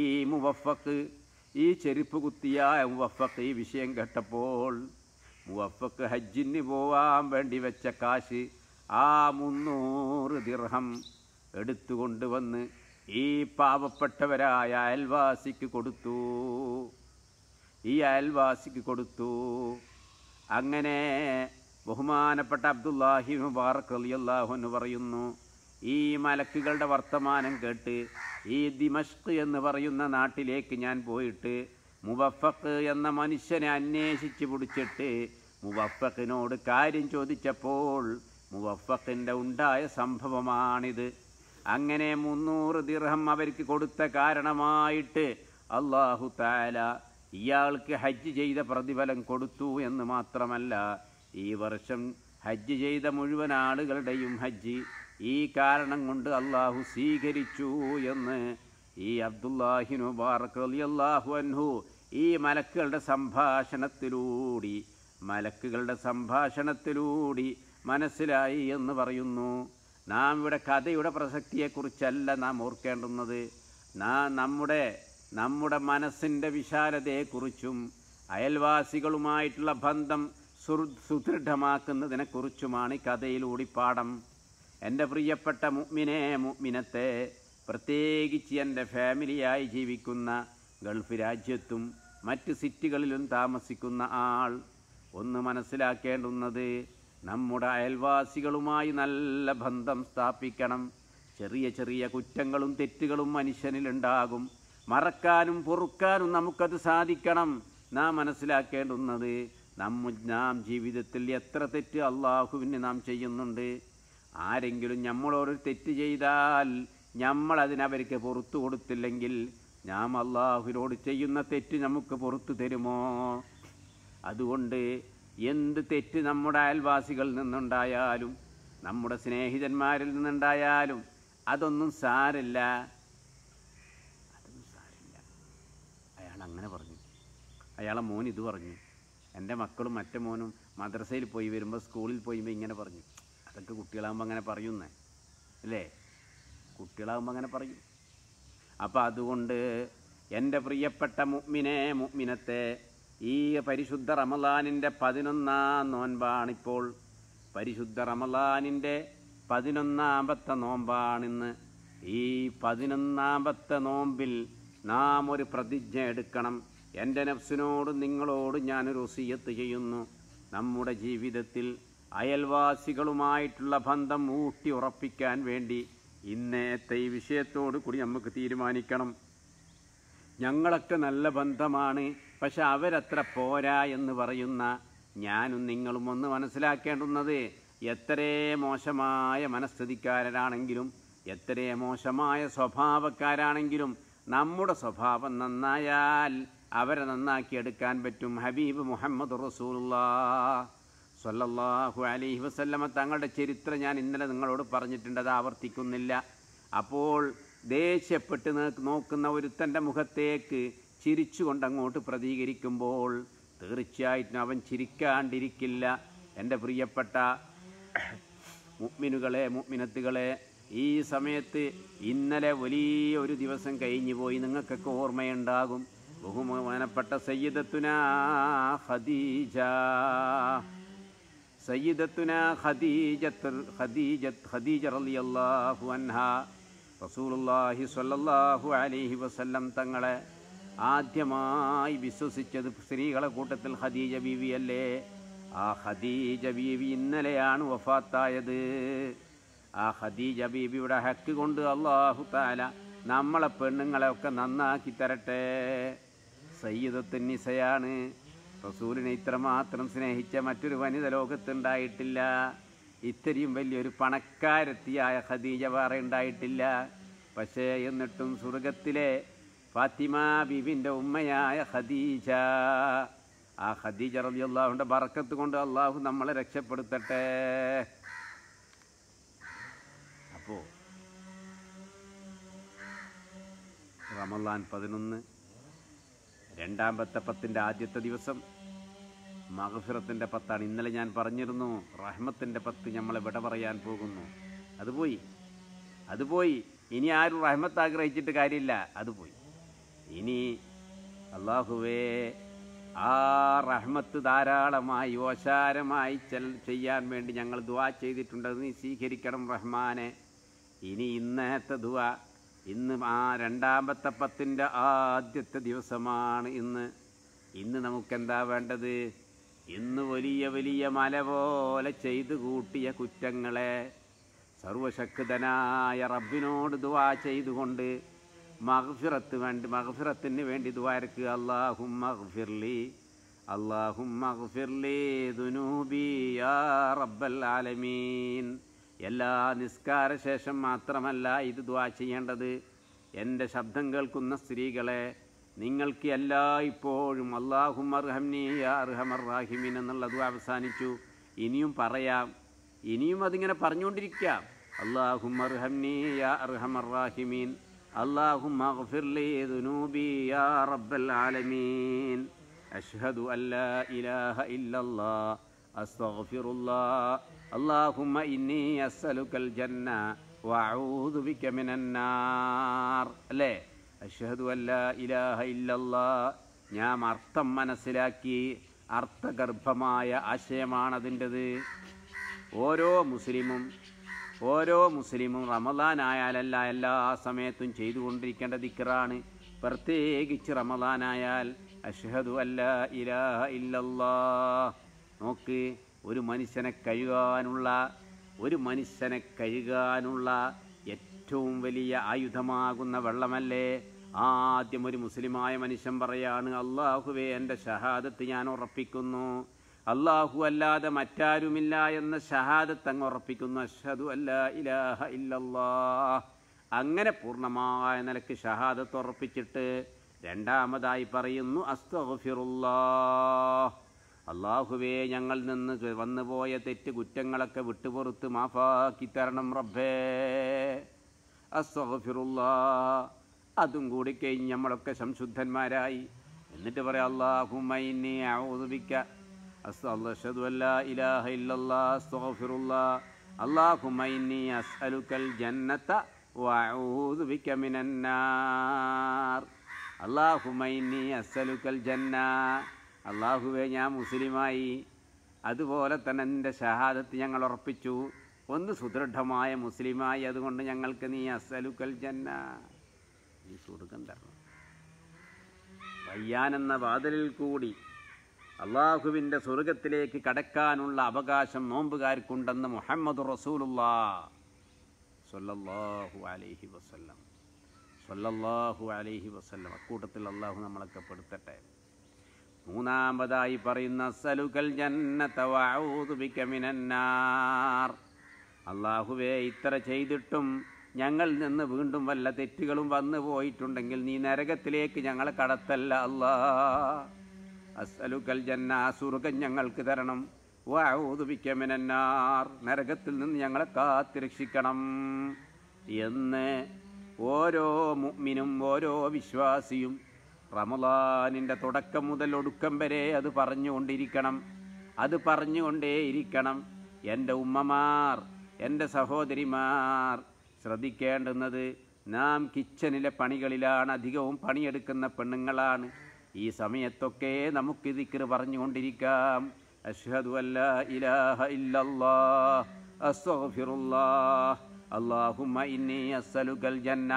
ഈ മുവഫക്ക് ഈ ചെരുപ്പ് കുത്തിയായ മുവഫക്ക് ഈ വിഷയം കേട്ടപ്പോൾ മുവഫക്ക് ഹജ്ജിന് പോവാൻ വേണ്ടി വെച്ച കാശ് ആ മുന്നൂറ് ദിർഹം വന്ന് ഈ പാവപ്പെട്ടവരായ അയൽവാസിക്ക് കൊടുത്തു ഈ അയൽവാസിക്ക് കൊടുത്തു അങ്ങനെ ബഹുമാനപ്പെട്ട അബ്ദുല്ലാഹി മുബാറക് എന്ന് പറയുന്നു ഈ മലക്കുകളുടെ വർത്തമാനം കേട്ട് ഈ ദിമഷ്ക് എന്ന് പറയുന്ന നാട്ടിലേക്ക് ഞാൻ പോയിട്ട് മുബഫക്ക് എന്ന മനുഷ്യനെ അന്വേഷിച്ച് പിടിച്ചിട്ട് മുബഫക്കിനോട് കാര്യം ചോദിച്ചപ്പോൾ മുബഫക്കിൻ്റെ ഉണ്ടായ സംഭവമാണിത് അങ്ങനെ മുന്നൂറ് ദിർഹം അവർക്ക് കൊടുത്ത കാരണമായിട്ട് അള്ളാഹു താല ഇയാൾക്ക് ഹജ്ജ് ചെയ്ത പ്രതിഫലം കൊടുത്തു എന്ന് മാത്രമല്ല ഈ വർഷം ഹജ്ജ് ചെയ്ത മുഴുവൻ ആളുകളുടെയും ഹജ്ജ് ഈ കാരണം കൊണ്ട് അള്ളാഹു സ്വീകരിച്ചു എന്ന് ഈ അബ്ദുല്ലാഹിനു ബാറക്കലിയല്ലാഹു അൻഹു ഈ മലക്കുകളുടെ സംഭാഷണത്തിലൂടി മലക്കുകളുടെ സംഭാഷണത്തിലൂടി മനസ്സിലായി എന്ന് പറയുന്നു നാം ഇവിടെ കഥയുടെ പ്രസക്തിയെക്കുറിച്ചല്ല നാം ഓർക്കേണ്ടുന്നത് നാം നമ്മുടെ നമ്മുടെ മനസ്സിൻ്റെ വിശാലതയെക്കുറിച്ചും അയൽവാസികളുമായിട്ടുള്ള ബന്ധം സുദൃഢമാക്കുന്നതിനെക്കുറിച്ചുമാണ് കഥയിലൂടി പാഠം എൻ്റെ പ്രിയപ്പെട്ട മുഗ്മിനെ മുഗ്മിനത്തെ പ്രത്യേകിച്ച് എൻ്റെ ഫാമിലിയായി ജീവിക്കുന്ന ഗൾഫ് രാജ്യത്തും മറ്റ് സിറ്റികളിലും താമസിക്കുന്ന ആൾ ഒന്ന് മനസ്സിലാക്കേണ്ടുന്നത് നമ്മുടെ അയൽവാസികളുമായി നല്ല ബന്ധം സ്ഥാപിക്കണം ചെറിയ ചെറിയ കുറ്റങ്ങളും തെറ്റുകളും മനുഷ്യനിലുണ്ടാകും മറക്കാനും പൊറുക്കാനും നമുക്കത് സാധിക്കണം നാം മനസ്സിലാക്കേണ്ടുന്നത് നമ്മ നാം ജീവിതത്തിൽ എത്ര തെറ്റ് അള്ളാഹുവിന് നാം ചെയ്യുന്നുണ്ട് ആരെങ്കിലും നമ്മളോട് തെറ്റ് ചെയ്താൽ നമ്മൾ അതിനവർക്ക് പുറത്തു കൊടുത്തില്ലെങ്കിൽ നാം അള്ളാഹുവിനോട് ചെയ്യുന്ന തെറ്റ് നമുക്ക് പുറത്തു തരുമോ അതുകൊണ്ട് എന്ത് തെറ്റ് നമ്മുടെ അയൽവാസികളിൽ നിന്നുണ്ടായാലും നമ്മുടെ സ്നേഹിതന്മാരിൽ നിന്നുണ്ടായാലും അതൊന്നും സാരല്ല അതൊന്നും സാരില്ല അയാൾ അങ്ങനെ പറഞ്ഞു അയാളെ മോൻ ഇത് പറഞ്ഞു എൻ്റെ മക്കളും മറ്റേ മോനും മദ്രസയിൽ പോയി വരുമ്പോൾ സ്കൂളിൽ പോയുമ്പോൾ ഇങ്ങനെ പറഞ്ഞു അതൊക്കെ കുട്ടികളാകുമ്പോൾ അങ്ങനെ പറയുന്നേ അല്ലേ കുട്ടികളാകുമ്പോൾ അങ്ങനെ പറയും അപ്പോൾ അതുകൊണ്ട് എൻ്റെ പ്രിയപ്പെട്ട മുഗ്മിനെ മുഗ്മിനത്തെ ഈ പരിശുദ്ധ റമലാനിൻ്റെ പതിനൊന്നാം നോൻപാണിപ്പോൾ പരിശുദ്ധ റമലാനിൻ്റെ പതിനൊന്നാമത്തെ നോമ്പാണിന്ന് ഈ പതിനൊന്നാമത്തെ നോമ്പിൽ നാം ഒരു പ്രതിജ്ഞ എടുക്കണം എൻ്റെ നഫ്സിനോട് നിങ്ങളോട് ഞാനൊരു ഒസിയത്ത് ചെയ്യുന്നു നമ്മുടെ ജീവിതത്തിൽ അയൽവാസികളുമായിട്ടുള്ള ബന്ധം ഊട്ടി ഉറപ്പിക്കാൻ വേണ്ടി ഇന്നത്തെ ഈ വിഷയത്തോട് കൂടി നമുക്ക് തീരുമാനിക്കണം ഞങ്ങളൊക്കെ നല്ല ബന്ധമാണ് പക്ഷെ അവരത്ര പോരാ എന്ന് പറയുന്ന ഞാനും നിങ്ങളും ഒന്ന് മനസ്സിലാക്കേണ്ടുന്നത് എത്രേ മോശമായ മനസ്ഥിതിക്കാരനാണെങ്കിലും എത്രേ മോശമായ സ്വഭാവക്കാരാണെങ്കിലും നമ്മുടെ സ്വഭാവം നന്നായാൽ അവരെ നന്നാക്കിയെടുക്കാൻ പറ്റും ഹബീബ് മുഹമ്മദ് റസൂലുള്ളാ സല്ലല്ലാഹു അലൈഹി വസല്ലമ തങ്ങളുടെ ചരിത്രം ഞാൻ ഇന്നലെ നിങ്ങളോട് പറഞ്ഞിട്ടുണ്ട് അത് ആവർത്തിക്കുന്നില്ല അപ്പോൾ ദേഷ്യപ്പെട്ട് നോക്കുന്ന ഒരുത്തൻ്റെ മുഖത്തേക്ക് ചിരിച്ചുകൊണ്ട് അങ്ങോട്ട് പ്രതികരിക്കുമ്പോൾ തീർച്ചയായിട്ടും അവൻ ചിരിക്കാണ്ടിരിക്കില്ല എൻ്റെ പ്രിയപ്പെട്ട മുഗ്മിനുകളെ മുഗ്മിനത്തുകളെ ഈ സമയത്ത് ഇന്നലെ വലിയ ഒരു ദിവസം കഴിഞ്ഞു പോയി നിങ്ങൾക്കൊക്കെ ഓർമ്മയുണ്ടാകും ബഹുമാനപ്പെട്ട സയ്യിദത്തുന ഖദീജ സയ്യിദത്തുന ഖദീജത്ത് ഖദീജത്ത് ഖദീജ റളിയല്ലാഹു അൻഹ റസൂലുള്ളാഹി സ്വല്ലല്ലാഹു അലൈഹി വസല്ലം തങ്ങളെ ആദ്യമായി വിശ്വസിച്ചത് സ്ത്രീകളെ കൂട്ടത്തിൽ ഖദീജ അല്ലേ ആ ഖദീജ ബീവി ഇന്നലെയാണ് വഫാത്തായത് ആ ഖദീജ ബീവിയുടെ ഹക്ക് കൊണ്ട് അള്ളാഹു താല നമ്മളെ പെണ്ണുങ്ങളെയൊക്കെ നന്നാക്കി തരട്ടെ സയ്യിദത്തുൻ നിസയാണ് റസൂലിനെ ഇത്രമാത്രം സ്നേഹിച്ച മറ്റൊരു വനിത ലോകത്തുണ്ടായിട്ടില്ല ഇത്രയും വലിയൊരു പണക്കാരത്തിയായ ഖദീജ വേറെ ഉണ്ടായിട്ടില്ല പക്ഷേ എന്നിട്ടും സ്വർഗത്തിലെ ഫാത്തിമ ബിബിൻ്റെ ഉമ്മയായ ഖദീജ ആ ഖദീജ റബി അള്ളാഹുവിൻ്റെ ബറക്കത്ത് കൊണ്ട് അള്ളാഹു നമ്മളെ രക്ഷപ്പെടുത്തട്ടെ അപ്പോൾ റമലാൻ പതിനൊന്ന് രണ്ടാമത്തെ പത്തിൻ്റെ ആദ്യത്തെ ദിവസം മഹഫിറത്തിൻ്റെ പത്താണ് ഇന്നലെ ഞാൻ പറഞ്ഞിരുന്നു റഹ്മത്തിൻ്റെ പത്ത് നമ്മളെ വിട പറയാൻ പോകുന്നു അത് പോയി അത് പോയി ഇനി ആരും റഹ്മത്ത് ആഗ്രഹിച്ചിട്ട് കാര്യമില്ല അത് പോയി ഇനി അള്ളാഹുവേ ആ റഹ്മത്ത് ധാരാളമായി ഓശാരമായി ചെൽ ചെയ്യാൻ വേണ്ടി ഞങ്ങൾ ദുവാ ചെയ്തിട്ടുണ്ടെന്ന് സ്വീകരിക്കണം റഹ്മാനെ ഇനി ഇന്നത്തെ ദുവാ ഇന്ന് ആ രണ്ടാമത്തെ പത്തിൻ്റെ ആദ്യത്തെ ദിവസമാണ് ഇന്ന് ഇന്ന് നമുക്കെന്താ വേണ്ടത് ഇന്ന് വലിയ വലിയ മല പോലെ ചെയ്തു കൂട്ടിയ കുറ്റങ്ങളെ സർവശക്തനായ റബ്ബിനോട് ദുവാ ചെയ്തുകൊണ്ട് മഹഫിറത്ത് വേണ്ടി മഹഫിറത്തിന് വേണ്ടി ദ്വാരക്ക് അള്ളാഹും മഹഫിർലി അള്ളാഹും മഹഫിർലി ദുനൂബി റബ്ബൽ ആലമീൻ എല്ലാ നിസ്കാരശേഷം മാത്രമല്ല ഇത് ദ്വാ ചെയ്യേണ്ടത് എൻ്റെ ശബ്ദം കേൾക്കുന്ന സ്ത്രീകളെ നിങ്ങൾക്ക് എല്ലാ ഇപ്പോഴും എന്നുള്ള എന്നുള്ളത് അവസാനിച്ചു ഇനിയും പറയാം ഇനിയും അതിങ്ങനെ പറഞ്ഞുകൊണ്ടിരിക്കാം അള്ളാഹുമർഹംനിയാർഹമർഹിമീൻ അള്ളാഹുമീൻ അഷ്ഹദു അല്ലാ ഇലാഹ ഇല്ലല്ലാ അള്ളാഹുമ്മ ഇന്നി അസ്സലുക്കൽ ജന്ന മിനന്നാർ അല്ലേ അഷ്ഹദു അല്ലാ ഇലാഹ ഇല്ലല്ലാ ഞാൻ അർത്ഥം മനസ്സിലാക്കി അർത്ഥഗർഭമായ ആശയമാണതിൻ്റെത് ഓരോ മുസ്ലിമും ഓരോ മുസ്ലിമും റമദാനായാലല്ല എല്ലാ സമയത്തും ചെയ്തുകൊണ്ടിരിക്കേണ്ട ദിക്കറാണ് പ്രത്യേകിച്ച് റമദാനായാൽ അഷ്ഹദു അല്ല ഇലാഹ ഇല്ലല്ലാ നോക്ക് ഒരു മനുഷ്യനെ കഴുകാനുള്ള ഒരു മനുഷ്യനെ കഴുകാനുള്ള ഏറ്റവും വലിയ ആയുധമാകുന്ന വെള്ളമല്ലേ ആദ്യം ഒരു മുസ്ലിമായ മനുഷ്യൻ പറയാണ് അള്ളാഹുവേ എൻ്റെ ഷഹാദത്ത് ഞാൻ ഉറപ്പിക്കുന്നു അള്ളാഹു അല്ലാതെ മറ്റാരുമില്ല എന്ന ഷഹാദത്ത് അങ്ങ് ഉറപ്പിക്കുന്നു അഷദു അല്ല ഇലാഹ ഇല്ലല്ലാ അങ്ങനെ പൂർണ്ണമായ നിലക്ക് ഷഹാദത്ത് ഉറപ്പിച്ചിട്ട് രണ്ടാമതായി പറയുന്നു അസ്തഫിറുല്ലാ അള്ളാഹുവേ ഞങ്ങൾ നിന്ന് വന്നുപോയ തെറ്റ് കുറ്റങ്ങളൊക്കെ വിട്ടുപുറത്ത് മാഫാക്കി തരണം റബ്ബേ അസ്വഫിറുള്ള അതും കൂടി കഴിഞ്ഞ് നമ്മളൊക്കെ സംശുദ്ധന്മാരായി എന്നിട്ട് പറയാം അള്ളാഹുമൈനി ഔദുബിക്ക ഇലാഹ ഇല്ലല്ലാ അള്ളാഹുമൈനി അസ്അലുക്കൽ മിനന്നാർ അസ്അലുക്കൽ ജന്ന അള്ളാഹുവെ ഞാൻ മുസ്ലിമായി അതുപോലെ തന്നെ എൻ്റെ ഷഹാദത്ത് ഞങ്ങൾ ഉറപ്പിച്ചു ഒന്ന് സുദൃഢമായ മുസ്ലിമായി അതുകൊണ്ട് ഞങ്ങൾക്ക് നീ അസലുക്കൽ ജന്ന നീ സ്വർഗം തരണം വയ്യാനെന്ന എന്ന വാതിലിൽ കൂടി അള്ളാഹുവിൻ്റെ സ്വർഗത്തിലേക്ക് കടക്കാനുള്ള അവകാശം നോമ്പുകാർക്കുണ്ടെന്ന് മുഹമ്മദ് റസൂലുള്ള സൊല്ലാഹു അലൈഹി വസ്ല്ലം സൊല്ലാഹു അലൈഹി വസ്ല്ലം അക്കൂട്ടത്തിൽ അള്ളാഹു നമ്മളൊക്കെ പെടുത്തട്ടെ മൂന്നാമതായി പറയുന്ന സലുകൽ അള്ളാഹുവേ ഇത്ര ചെയ്തിട്ടും ഞങ്ങൾ നിന്ന് വീണ്ടും വല്ല തെറ്റുകളും വന്നു പോയിട്ടുണ്ടെങ്കിൽ നീ നരകത്തിലേക്ക് ഞങ്ങളെ കടത്തല്ല അല്ലാ അസലുകൽ ജന്ന സുർഗം ഞങ്ങൾക്ക് തരണം വാഊതുബിക്കമിനാർ നരകത്തിൽ നിന്ന് ഞങ്ങളെ കാത്തിരക്ഷിക്കണം എന്ന് ഓരോ മുമ്മിനും ഓരോ വിശ്വാസിയും റമദാനിൻ്റെ തുടക്കം മുതൽ ഒടുക്കം വരെ അത് പറഞ്ഞുകൊണ്ടിരിക്കണം അത് പറഞ്ഞുകൊണ്ടേ ഇരിക്കണം എൻ്റെ ഉമ്മമാർ എൻ്റെ സഹോദരിമാർ ശ്രദ്ധിക്കേണ്ടുന്നത് നാം കിച്ചനിലെ പണികളിലാണ് അധികവും പണിയെടുക്കുന്ന പെണ്ണുങ്ങളാണ് ഈ സമയത്തൊക്കെ നമുക്ക് ദിക്കർ പറഞ്ഞുകൊണ്ടിരിക്കാം അഷ്ഹദു അല്ല ഇലാഹ ഇല്ലല്ലാ അസ്തഗ്ഫിറുല്ലാ അല്ലാഹുമ്മ ഇന്നി അസ്സലുകൽ ജന്ന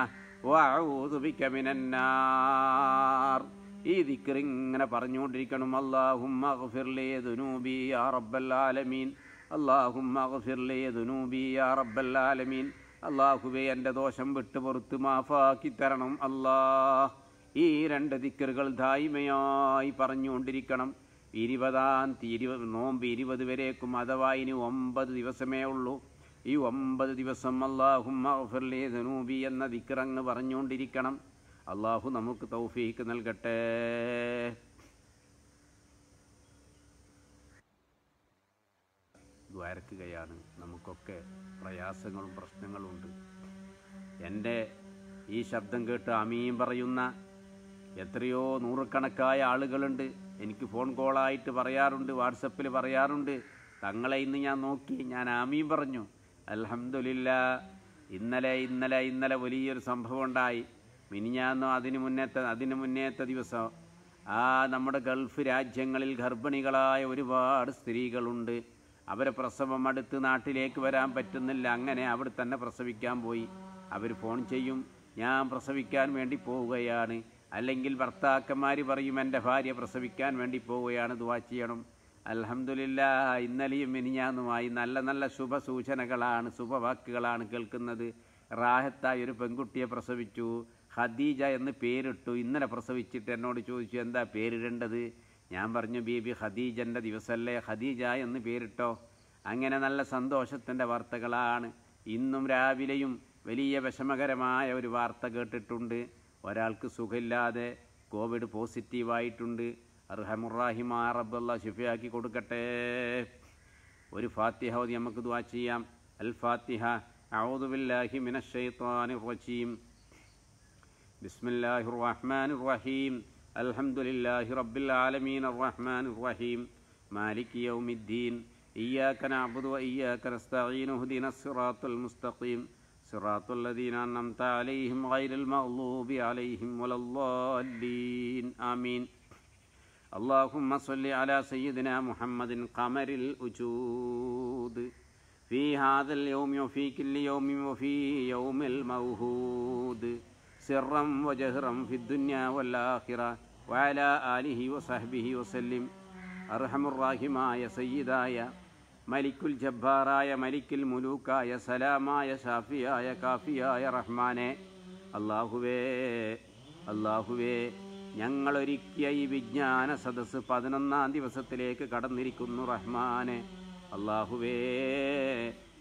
ഈ ദിക്കർ ഇങ്ങനെ പറഞ്ഞുകൊണ്ടിരിക്കണം അള്ളാഹുബി യാ റബ്ബല്ലാലമീൻ അള്ളാഹുബി യാ അള്ളാഹുബെ എൻ്റെ ദോഷം വിട്ട് പുറത്ത് മാഫാക്കി തരണം അള്ളാഹ് ഈ രണ്ട് ദിക്കറുകൾ ധായ്മയായി പറഞ്ഞുകൊണ്ടിരിക്കണം ഇരുപതാം തീരുവ നോമ്പ് ഇരുപത് വരേക്കും അഥവാ ഇനി ഒമ്പത് ദിവസമേ ഉള്ളൂ ഈ ഒമ്പത് ദിവസം അള്ളാഹും മഹഫർലേ ധനൂബി എന്ന ദിക്റങ്ങ് പറഞ്ഞുകൊണ്ടിരിക്കണം അള്ളാഹു നമുക്ക് തൗഫീക്ക് നൽകട്ടെ ദ്വാരക്കുകയാണ് നമുക്കൊക്കെ പ്രയാസങ്ങളും പ്രശ്നങ്ങളുമുണ്ട് എൻ്റെ ഈ ശബ്ദം കേട്ട് അമീം പറയുന്ന എത്രയോ നൂറുകണക്കായ ആളുകളുണ്ട് എനിക്ക് ഫോൺ കോളായിട്ട് പറയാറുണ്ട് വാട്സപ്പിൽ പറയാറുണ്ട് തങ്ങളെ ഇന്ന് ഞാൻ നോക്കി ഞാൻ ആമീം പറഞ്ഞു അലഹമില്ല ഇന്നലെ ഇന്നലെ ഇന്നലെ വലിയൊരു സംഭവം ഉണ്ടായി മിനിഞ്ഞാന്നോ അതിന് മുന്നേത്തെ അതിന് മുന്നേത്തെ ദിവസം ആ നമ്മുടെ ഗൾഫ് രാജ്യങ്ങളിൽ ഗർഭിണികളായ ഒരുപാട് സ്ത്രീകളുണ്ട് അവരെ പ്രസവം അടുത്ത് നാട്ടിലേക്ക് വരാൻ പറ്റുന്നില്ല അങ്ങനെ അവിടെ തന്നെ പ്രസവിക്കാൻ പോയി അവർ ഫോൺ ചെയ്യും ഞാൻ പ്രസവിക്കാൻ വേണ്ടി പോവുകയാണ് അല്ലെങ്കിൽ ഭർത്താക്കന്മാർ പറയും എൻ്റെ ഭാര്യ പ്രസവിക്കാൻ വേണ്ടി പോവുകയാണ് ദുവാ ചെയ്യണം അലഹമുല്ല ഇന്നലെയും മിനിഞ്ഞാന്നുമായി നല്ല നല്ല ശുഭസൂചനകളാണ് ശുഭവാക്കുകളാണ് കേൾക്കുന്നത് റാഹത്തായി ഒരു പെൺകുട്ടിയെ പ്രസവിച്ചു ഖദീജ എന്ന് പേരിട്ടു ഇന്നലെ പ്രസവിച്ചിട്ട് എന്നോട് ചോദിച്ചു എന്താ പേരിടേണ്ടത് ഞാൻ പറഞ്ഞു ബീബി ഹദീജൻ്റെ ദിവസമല്ലേ ഖദീജ എന്ന് പേരിട്ടോ അങ്ങനെ നല്ല സന്തോഷത്തിൻ്റെ വാർത്തകളാണ് ഇന്നും രാവിലെയും വലിയ വിഷമകരമായ ഒരു വാർത്ത കേട്ടിട്ടുണ്ട് ഒരാൾക്ക് സുഖമില്ലാതെ കോവിഡ് പോസിറ്റീവായിട്ടുണ്ട് അർഹമുറാഹിമാ റബ്ബല്ല ഷിഫയാക്കി കൊടുക്കട്ടെ ഒരു ഫാത്തിഹ ഓതി നമുക്ക് ദുവാ ചെയ്യാം അൽ ഫാത്തിഹ അഊദുബില്ലാഹി മിനശ്ശൈത്വാനിർ റജീം ബിസ്മില്ലാഹിർ റഹ്മാനിർ റഹീം അൽഹംദുലില്ലാഹി റബ്ബിൽ ആലമീൻ റഹ്മാനിർ റഹീം മാലിക് യൗമിദ്ദീൻ إياك نعبد وإياك نستعين اهدنا الصراط المستقيم صراط الذين أنعمت عليهم غير المغلوب عليهم ولا الضالين آمين اللهم صل على سيدنا محمد قمر الوجود في هذا اليوم وفي كل يوم وفي يوم الموهود سرا وجهرا في الدنيا والآخرة وعلى آله وصحبه وسلم أرحم الراحمة يا يا ملك يا സയ്യിദായ يا ജബ്ബാറായ يا മുലൂക്കായ يا ഷാഫിയായ കാഫിയായ റഹ്മാനെ അള്ളാഹുവേ اللهم ഞങ്ങളൊരുക്കിയ ഈ വിജ്ഞാന സദസ്സ് പതിനൊന്നാം ദിവസത്തിലേക്ക് കടന്നിരിക്കുന്നു റഹ്മാനെ അള്ളാഹുവേ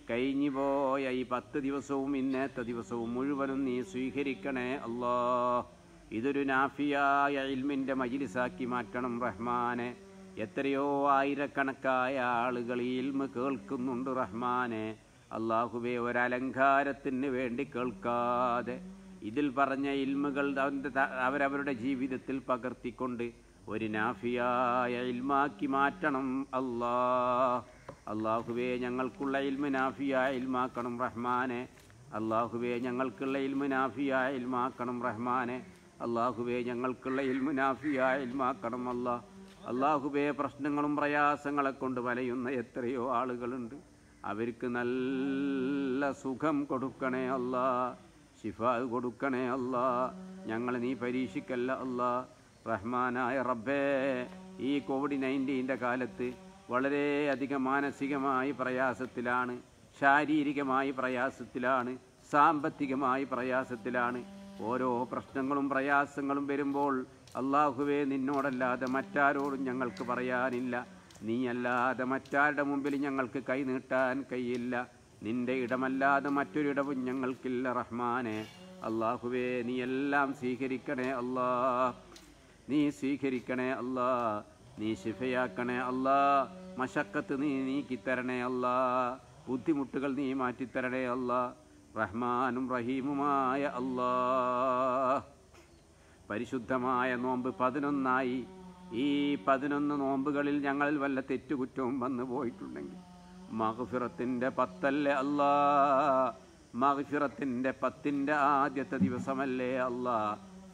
കഴിഞ്ഞു പോയ ഈ പത്ത് ദിവസവും ഇന്നത്തെ ദിവസവും മുഴുവനും നീ സ്വീകരിക്കണേ അല്ലോ ഇതൊരു നാഫിയായ ഇൽമിൻ്റെ മജിലിസാക്കി മാറ്റണം റഹ്മാനെ എത്രയോ ആയിരക്കണക്കായ ആളുകൾ ഈ ഇൽമ് കേൾക്കുന്നുണ്ട് റഹ്മാനെ അള്ളാഹുവെ ഒരലങ്കാരത്തിന് വേണ്ടി കേൾക്കാതെ ഇതിൽ പറഞ്ഞ ഇൽമുകൾ അവരവരുടെ ജീവിതത്തിൽ പകർത്തിക്കൊണ്ട് ഒരു നാഫിയായ ഇൽമാക്കി മാറ്റണം അല്ലാ അള്ളാഹുവേ ഞങ്ങൾക്കുള്ള ഇൽമ നാഫിയായ ഇൽമാക്കണം റഹ്മാനെ അള്ളാഹുബേ ഞങ്ങൾക്കുള്ള ഇൽമു നാഫിയായ ഇൽമാക്കണം റഹ്മാനെ അള്ളാഹുബേ ഞങ്ങൾക്കുള്ള ഇൽമു നാഫിയായ ഇൽമാക്കണം അല്ലാ അള്ളാഹുബേ പ്രശ്നങ്ങളും പ്രയാസങ്ങളെ കൊണ്ട് വലയുന്ന എത്രയോ ആളുകളുണ്ട് അവർക്ക് നല്ല സുഖം കൊടുക്കണേ അല്ലാ ഷിഫ കൊടുക്കണേ അല്ല ഞങ്ങൾ നീ പരീക്ഷിക്കല്ല അല്ല റഹ്മാനായ റബ്ബേ ഈ കോവിഡ് നയൻറ്റീൻ്റെ കാലത്ത് വളരെയധികം മാനസികമായി പ്രയാസത്തിലാണ് ശാരീരികമായി പ്രയാസത്തിലാണ് സാമ്പത്തികമായി പ്രയാസത്തിലാണ് ഓരോ പ്രശ്നങ്ങളും പ്രയാസങ്ങളും വരുമ്പോൾ അള്ളാഹുവേ നിന്നോടല്ലാതെ മറ്റാരോടും ഞങ്ങൾക്ക് പറയാനില്ല നീയല്ലാതെ മറ്റാരുടെ മുമ്പിൽ ഞങ്ങൾക്ക് കൈനീട്ടാൻ കഴിയില്ല നിന്റെ ഇടമല്ലാതെ മറ്റൊരിടവും ഞങ്ങൾക്കില്ല റഹ്മാനെ അള്ളാഹുവേ നീ എല്ലാം സ്വീകരിക്കണേ അല്ലാ നീ സ്വീകരിക്കണേ അല്ലാ നീ ശിഫയാക്കണേ അല്ലാ മശക്കത്ത് നീ നീക്കിത്തരണേ അല്ലാ ബുദ്ധിമുട്ടുകൾ നീ മാറ്റിത്തരണേ അല്ല റഹ്മാനും റഹീമുമായ അല്ലാ പരിശുദ്ധമായ നോമ്പ് പതിനൊന്നായി ഈ പതിനൊന്ന് നോമ്പുകളിൽ ഞങ്ങളിൽ വല്ല തെറ്റുകുറ്റവും വന്നു പോയിട്ടുണ്ടെങ്കിൽ മഹഫിറത്തിൻ്റെ പത്തല്ലേ അല്ല മഹഫിറത്തിൻ്റെ പത്തിൻ്റെ ആദ്യത്തെ ദിവസമല്ലേ അല്ല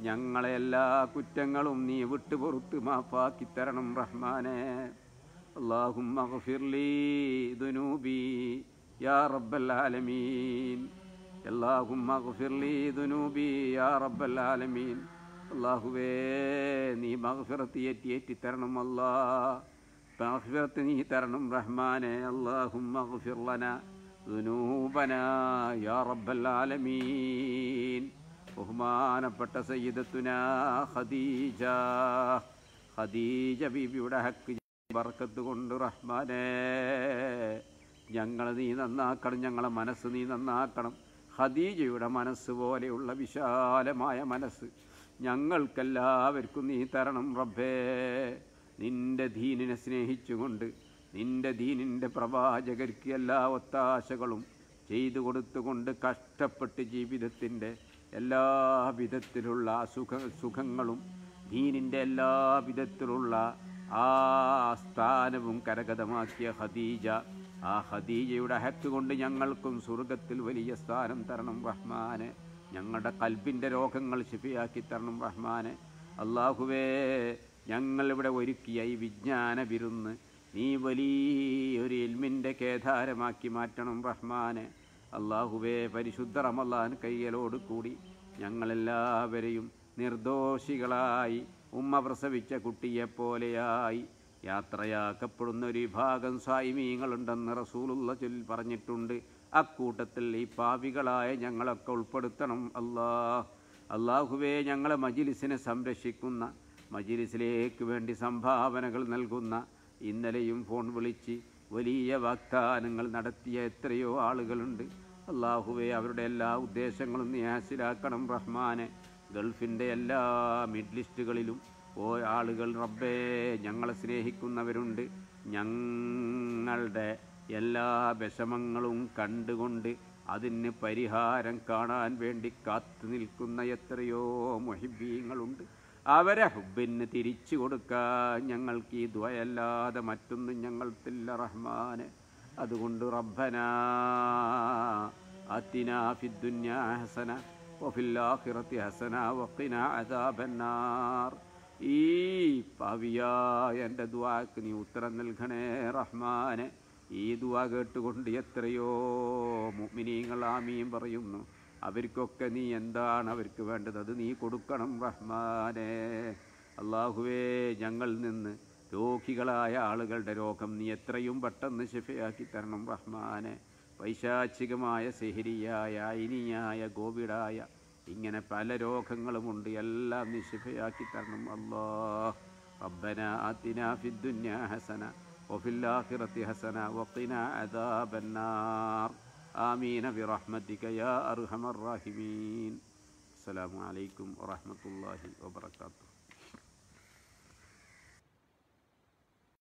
ഞങ്ങളെ എല്ലാ കുറ്റങ്ങളും നീ വിട്ടു പുറത്ത് മാഫാക്കി തരണം റഹ്മാനെ അള്ളാഹും മഹഫിർലി ദുനൂബി യാ റബ്ബൽ ആലമീൻ അള്ളാഹും മഹഫിർലി ദുനൂബി യാ റബ്ബൽ ആലമീൻ അള്ളാഹുവേ നീ മഹഫിറത്തിയേറ്റിയേറ്റി തരണം അല്ലാ فاغفر لي ترنم رحماني اللهم اغفر لنا ذنوبنا يا رب العالمين ബഹുമാനപ്പെട്ട സയ്യിദത്തുന ഖദീജ ഖദീജ ബീബിയുടെ ഹക്ക് ബർക്കത്ത് കൊണ്ട് റഹ്മാനേ ഞങ്ങൾ നീ നന്നാക്കണം ഞങ്ങളെ മനസ്സ് നീ നന്നാക്കണം ഖദീജയുടെ മനസ്സ് പോലെയുള്ള വിശാലമായ മനസ്സ് ഞങ്ങൾക്കെല്ലാവർക്കും നീ തരണം റബ്ബേ നിന്റെ ദീനിനെ സ്നേഹിച്ചുകൊണ്ട് നിന്റെ ദീനിൻ്റെ പ്രവാചകർക്ക് എല്ലാ ഒത്താശകളും ചെയ്തു കൊടുത്തുകൊണ്ട് കഷ്ടപ്പെട്ട് ജീവിതത്തിൻ്റെ എല്ലാ വിധത്തിലുള്ള സുഖ സുഖങ്ങളും ദീനിൻ്റെ എല്ലാ വിധത്തിലുള്ള ആ സ്ഥാനവും കരഗതമാക്കിയ ഖദീജ ആ ഖദീജയുടെ ഹക്ക് കൊണ്ട് ഞങ്ങൾക്കും സ്വർഗത്തിൽ വലിയ സ്ഥാനം തരണം റഹ്മാന് ഞങ്ങളുടെ കൽപ്പിൻ്റെ രോഗങ്ങൾ ശിഫിയാക്കി തരണം റഹ്മാന് അള്ളാഹുവേ ഞങ്ങളിവിടെ ഒരുക്കിയ ഈ വിജ്ഞാന വിരുന്ന് നീ വലിയൊരു എൽമിൻ്റെ കേദാരമാക്കി മാറ്റണം റഹ്മാനെ അള്ളാഹുബേ പരിശുദ്ധ റമല്ലാൻ കയ്യലോട് കൂടി ഞങ്ങളെല്ലാവരെയും നിർദോഷികളായി ഉമ്മ പ്രസവിച്ച കുട്ടിയെപ്പോലെയായി യാത്രയാക്കപ്പെടുന്ന ഒരു വിഭാഗം സായിമീങ്ങളുണ്ടെന്ന് റസൂലുള്ള ചൊല്ലി പറഞ്ഞിട്ടുണ്ട് അക്കൂട്ടത്തിൽ ഈ പാവികളായ ഞങ്ങളൊക്കെ ഉൾപ്പെടുത്തണം അല്ലാ അള്ളാഹുവേ ഞങ്ങളെ മജിലിസിനെ സംരക്ഷിക്കുന്ന മജിലിസിലേക്ക് വേണ്ടി സംഭാവനകൾ നൽകുന്ന ഇന്നലെയും ഫോൺ വിളിച്ച് വലിയ വാഗ്ദാനങ്ങൾ നടത്തിയ എത്രയോ ആളുകളുണ്ട് അള്ളാഹുവെ അവരുടെ എല്ലാ ഉദ്ദേശങ്ങളും നിയാസിലാക്കണം റഹ്മാനെ ഗൾഫിൻ്റെ എല്ലാ മിഡ് ലിസ്റ്റുകളിലും ഓ ആളുകൾ റബ്ബേ ഞങ്ങളെ സ്നേഹിക്കുന്നവരുണ്ട് ഞങ്ങളുടെ എല്ലാ വിഷമങ്ങളും കണ്ടുകൊണ്ട് അതിന് പരിഹാരം കാണാൻ വേണ്ടി കാത്തു നിൽക്കുന്ന എത്രയോ മൊഹിബീങ്ങളുണ്ട് അവരെ ഹുബിന് തിരിച്ചു കൊടുക്കാൻ ഞങ്ങൾക്ക് ഈ ദ്വയല്ലാതെ മറ്റൊന്നും ഞങ്ങൾക്കില്ല റഹ്മാന് അതുകൊണ്ട് റബ്ബന അത്തിന ഹസന വഫില്ലാഹിറത്തി ഹസന വക്കിന അതാബന്നാർ ഈ പവിയായ എൻ്റെ ദ്വാക്ക് നീ ഉത്തരം നൽകണേ റഹ്മാനെ ഈ ദുവ കേട്ടുകൊണ്ട് എത്രയോ മുമിനീങ്ങൾ ആമീൻ പറയുന്നു അവർക്കൊക്കെ നീ എന്താണ് അവർക്ക് വേണ്ടത് അത് നീ കൊടുക്കണം റഹ്മാനെ അള്ളാഹുവേ ഞങ്ങൾ നിന്ന് രോഗികളായ ആളുകളുടെ രോഗം നീ എത്രയും പെട്ടെന്ന് ശിഫയാക്കി തരണം റഹ്മാനെ പൈശാചികമായ സെഹരിയായ അയിനിയായ കോവിഡായ ഇങ്ങനെ പല രോഗങ്ങളുമുണ്ട് എല്ലാം നീ ശിഫയാക്കി തരണം അള്ളാ റബ്ബന അതിന ഫിദ്ദുന്യ ഹസന ഒഫില്ലാഹിറത്തി ഹസന വക്കിന അദാബന്നാർ آمين برحمتك يا أرحم الراحمين السلام عليكم ورحمة الله وبركاته